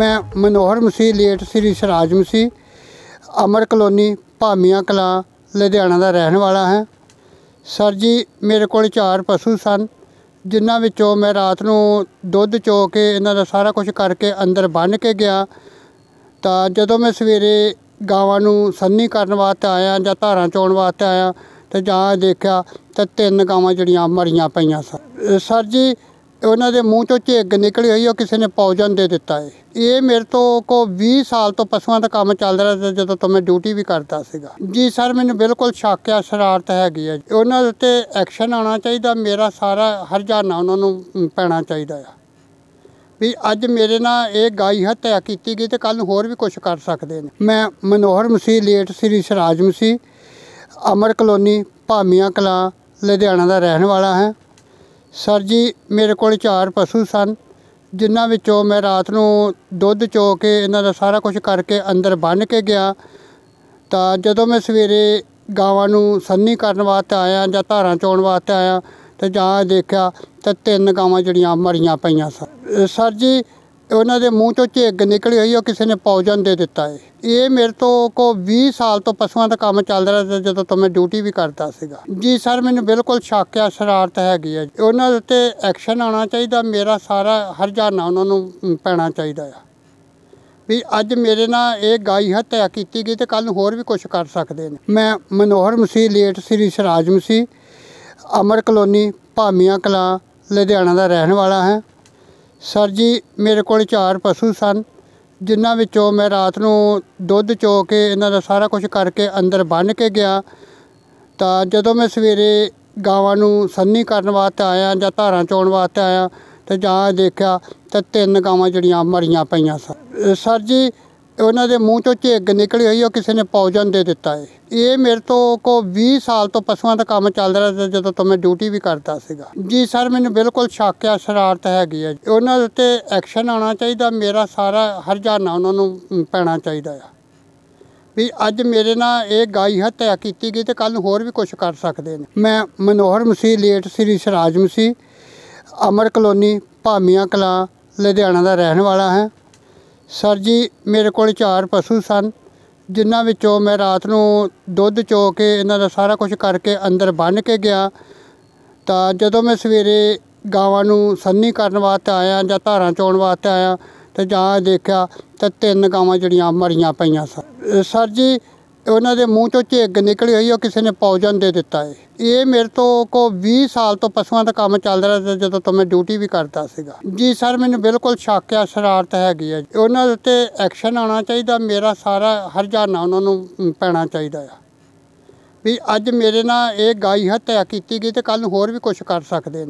ਮੈਂ Manohar Masih late Shri Saraj Masih Amar colony Bhamian Kalan Ludhiana ਦਾ ਰਹਿਣ ਵਾਲਾ ਹਾਂ ਸਰ ਜੀ ਮੇਰੇ ਕੋਲ ਚਾਰ ਪਸ਼ੂ ਸਨ ਜਿਨ੍ਹਾਂ ਵਿੱਚੋਂ ਮੈਂ ਰਾਤ ਨੂੰ ਦੁੱਧ ਚੋ ਕੇ ਇਹਨਾਂ ਦਾ ਸਾਰਾ ਕੁਝ ਕਰਕੇ ਅੰਦਰ ਬੰਨ ਕੇ ਗਿਆ ਤਾਂ ਜਦੋਂ ਮੈਂ ਸਵੇਰੇ ਗਾਵਾਂ ਨੂੰ ਸੰਨੀ ਕਰਨ ਵਾਸਤੇ ਆਇਆ ਜਾਂ ਧਾਰਾਂ ਚੋਣ ਵਾਸਤੇ ਆਇਆ ਤੇ ਜਾਂ ਦੇਖਿਆ ਤੇ ਤਿੰਨ ਗਾਵਾਂ ਜਿਹੜੀਆਂ ਮਰੀਆਂ ਪਈਆਂ ਸਨ ਸਰ ਜੀ ਉਹਨਾਂ ਦੇ ਮੂੰਹ ਤੋਂ ਝੇਗ ਨਿਕਲੀ ਹੋਈ ਉਹ ਕਿਸੇ ਨੇ ਪੌਜਨ ਦੇ ਦਿੱਤਾ ਹੈ ਇਹ ਮੇਰੇ ਤੋਂ ਕੋ 20 ਸਾਲ ਤੋਂ ਪਸ਼ੂਆਂ ਦਾ ਕੰਮ ਚੱਲ ਰਿਹਾ ਜਦੋਂ ਤੋਂ ਮੈਂ ਡਿਊਟੀ ਵੀ ਕਰਦਾ ਸੀਗਾ ਜੀ ਸਰ ਮੈਨੂੰ ਬਿਲਕੁਲ ਸ਼ੱਕ ਆ ਸ਼ਰਾਰਤ ਹੈਗੀ ਆ ਉਹਨਾਂ ਉੱਤੇ ਐਕਸ਼ਨ ਆਉਣਾ ਚਾਹੀਦਾ ਮੇਰਾ ਸਾਰਾ ਹਰਜਾਨਾ ਉਹਨਾਂ ਨੂੰ ਪੈਣਾ ਚਾਹੀਦਾ ਆ ਵੀ ਅੱਜ ਮੇਰੇ ਨਾਲ ਇਹ ਗਾਈ ਹੱਤਿਆ ਕੀਤੀ ਗਈ ਤੇ ਕੱਲ ਨੂੰ ਹੋਰ ਵੀ ਕੁਝ ਕਰ ਸਕਦੇ ਨੇ ਮੈਂ ਮਨੋਹਰ ਮਸੀਹ ਲੇਟ ਸ੍ਰੀ ਸਰਾਜ ਮਸੀਹ ਅਮਰ ਕਲੋਨੀ ਭਾਮੀਆਂ ਕਲਾ ਲੁਧਿਆਣਾ ਦਾ ਰਹਿਣ ਵਾਲਾ ਹਾਂ ਸਰ ਜੀ ਮੇਰੇ ਕੋਲ ਚਾਰ ਪਸ਼ੂ ਸਨ ਜਿਨ੍ਹਾਂ ਵਿੱਚੋਂ ਮੈਂ ਰਾਤ ਨੂੰ ਦੁੱਧ ਚੋ ਕੇ ਇਹਨਾਂ ਦਾ ਸਾਰਾ ਕੁਝ ਕਰਕੇ ਅੰਦਰ ਬੰਨ ਕੇ ਗਿਆ ਤਾਂ ਜਦੋਂ ਮੈਂ ਸਵੇਰੇ ਗਾਵਾਂ ਨੂੰ ਸੰਨੀ ਕਰਨ ਵਾਸਤੇ ਆਇਆ ਜਾਂ ਧਾਰਾਂ ਚੋਣ ਵਾਸਤੇ ਆਇਆ ਤੇ ਜਾਂ ਦੇਖਿਆ ਤਾਂ ਤਿੰਨ ਗਾਵਾਂ ਜਿਹੜੀਆਂ ਮਰੀਆਂ ਪਈਆਂ ਸਨ ਸਰ ਜੀ ਉਹਨਾਂ ਦੇ ਮੂੰਹ ਤੋਂ ਝੇਗ ਨਿਕਲੀ ਹੋਈ ਉਹ ਕਿਸੇ ਨੇ ਪੌਜਨ ਦੇ ਦਿੱਤਾ ਹੈ ਇਹ ਮੇਰੇ ਤੋਂ ਕੋ 20 ਸਾਲ ਤੋਂ ਪਸ਼ੂਆਂ ਦਾ ਕੰਮ ਚੱਲਦਾ ਰਿਹਾ ਜਦੋਂ ਤੋਂ ਮੈਂ ਡਿਊਟੀ ਵੀ ਕਰਦਾ ਸੀਗਾ ਜੀ ਸਰ ਮੈਨੂੰ ਬਿਲਕੁਲ ਸ਼ੱਕ ਆ ਸ਼ਰਾਰਤ ਹੈਗੀ ਹੈ ਉਹਨਾਂ ਦੇ ਉੱਤੇ ਐਕਸ਼ਨ ਆਉਣਾ ਚਾਹੀਦਾ ਮੇਰਾ ਸਾਰਾ ਹਰਜਾਨਾ ਉਹਨਾਂ ਨੂੰ ਪੈਣਾ ਚਾਹੀਦਾ ਆ ਵੀ ਅੱਜ ਮੇਰੇ ਨਾਲ ਇਹ ਗਾਈ ਹੱਤਿਆ ਕੀਤੀ ਗਈ ਤੇ ਕੱਲ ਨੂੰ ਹੋਰ ਵੀ ਕੁਝ ਕਰ ਸਕਦੇ ਨੇ ਮੈਂ ਮਨੋਹਰ ਮਸੀਹ ਲੇਟ ਸ੍ਰੀ ਸਰਾਜ ਮਸੀਹ ਅਮਰ ਕਲੋਨੀ ਭਾਮੀਆਂ ਕਲਾ ਲੁਧਿਆਣਾ ਦਾ ਰਹਿਣ ਵਾਲਾ ਹਾਂ ਸਰ ਜੀ ਮੇਰੇ ਕੋਲ ਚਾਰ ਪਸ਼ੂ ਸਨ ਜਿਨ੍ਹਾਂ ਵਿੱਚੋਂ ਮੈਂ ਰਾਤ ਨੂੰ ਦੁੱਧ ਚੋ ਕੇ ਇਹਨਾਂ ਦਾ ਸਾਰਾ ਕੁਝ ਕਰਕੇ ਅੰਦਰ ਬੰਨ ਕੇ ਗਿਆ ਤਾਂ ਜਦੋਂ ਮੈਂ ਸਵੇਰੇ ਗਾਵਾਂ ਨੂੰ ਸੰਨੀ ਕਰਨ ਵਾਸਤੇ ਆਇਆ ਜਾਂ ਧਾਰਾਂ ਚੋਣ ਵਾਸਤੇ ਆਇਆ ਤੇ ਜਾਂ ਦੇਖਿਆ ਤਾਂ ਤਿੰਨ ਗਾਵਾਂ ਜਿਹੜੀਆਂ ਮਰੀਆਂ ਪਈਆਂ ਸਨ ਸਰ ਜੀ ਉਹਨਾਂ ਦੇ ਮੂੰਹ ਤੋਂ ਝੇਗ ਨਿਕਲੀ ਹੋਈ ਉਹ ਕਿਸੇ ਨੇ ਪੌਜਨ ਦੇ ਦਿੱਤਾ ਹੈ ਇਹ ਮੇਰੇ ਤੋਂ ਕੋ 20 ਸਾਲ ਤੋਂ ਪਸ਼ੂਆਂ ਦਾ ਕੰਮ ਚੱਲ ਰਿਹਾ ਸੀ ਜਦੋਂ ਤੋਂ ਮੈਂ ਡਿਊਟੀ ਵੀ ਕਰਦਾ ਸੀਗਾ ਜੀ ਸਰ ਮੈਨੂੰ ਬਿਲਕੁਲ ਸ਼ੱਕ ਆ ਸ਼ਰਾਰਤ ਹੈਗੀ ਹੈ ਉਹਨਾਂ ਦੇ ਉੱਤੇ ਐਕਸ਼ਨ ਆਉਣਾ ਚਾਹੀਦਾ ਮੇਰਾ ਸਾਰਾ ਹਰਜਾਨਾ ਉਹਨਾਂ ਨੂੰ ਪੈਣਾ ਚਾਹੀਦਾ ਆ ਵੀ ਅੱਜ ਮੇਰੇ ਨਾਲ ਇਹ ਗਾਈ ਹੱਤਿਆ ਕੀਤੀ ਗਈ ਤੇ ਕੱਲ ਨੂੰ ਹੋਰ ਵੀ ਕੁਝ ਕਰ ਸਕਦੇ ਨੇ ਮੈਂ ਮਨੋਹਰ ਮਸੀਹ ਲੇਟ ਸ੍ਰੀ ਸਰਾਜ ਮਸੀਹ ਅਮਰ ਕਲੋਨੀ ਭਾਮੀਆਂ ਕਲਾ ਲੁਧਿਆਣਾ ਦਾ ਰਹਿਣ ਵਾਲਾ ਹਾਂ ਸਰ ਜੀ ਮੇਰੇ ਕੋਲ ਚਾਰ ਪਸ਼ੂ ਸਨ ਜਿਨ੍ਹਾਂ ਵਿੱਚੋਂ ਮੈਂ ਰਾਤ ਨੂੰ ਦੁੱਧ ਚੋ ਕੇ ਇਹਨਾਂ ਦਾ ਸਾਰਾ ਕੁਝ ਕਰਕੇ ਅੰਦਰ ਬੰਨ ਕੇ ਗਿਆ ਤਾਂ ਜਦੋਂ ਮੈਂ ਸਵੇਰੇ ਗਾਵਾਂ ਨੂੰ ਸੰਨੀ ਕਰਨ ਵਾਸਤੇ ਆਇਆ ਜਾਂ ਧਾਰਾਂ ਚੋਣ ਵਾਸਤੇ ਆਇਆ ਤੇ ਜਾਂ ਦੇਖਿਆ ਤਾਂ ਤਿੰਨ ਗਾਵਾਂ ਜਿਹੜੀਆਂ ਮਰੀਆਂ ਪਈਆਂ ਸਨ ਸਰ ਜੀ ਉਹਨਾਂ ਦੇ ਮੂੰਹ ਚੋਂ ਝੇਗ ਨਿਕਲੀ ਹੋਈ ਉਹ ਕਿਸੇ ਨੇ ਪੌਜਨ ਦੇ ਦਿੱਤਾ ਹੈ ਇਹ ਮੇਰੇ ਤੋਂ ਕੋ 20 ਸਾਲ ਤੋਂ ਪਸ਼ੂਆਂ ਦਾ ਕੰਮ ਚੱਲ ਰਿਹਾ ਸੀ ਜਦੋਂ ਤੋਂ ਮੈਂ ਡਿਊਟੀ ਵੀ ਕਰਦਾ ਸੀਗਾ ਜੀ ਸਰ ਮੈਨੂੰ ਬਿਲਕੁਲ ਸ਼ੱਕ ਆ ਸ਼ਰਾਰਤ ਹੈਗੀ ਹੈ ਉਹਨਾਂ ਦੇ ਉੱਤੇ ਐਕਸ਼ਨ ਆਉਣਾ ਚਾਹੀਦਾ ਮੇਰਾ ਸਾਰਾ ਹਰਜਾਨਾ ਉਹਨਾਂ ਨੂੰ ਪੈਣਾ ਚਾਹੀਦਾ ਆ ਵੀ ਅੱਜ ਮੇਰੇ ਨਾਲ ਇਹ ਗਾਈ ਹੱਤਿਆ ਕੀਤੀ ਗਈ ਤੇ ਕੱਲ ਨੂੰ ਹੋਰ ਵੀ ਕੁਝ ਕਰ ਸਕਦੇ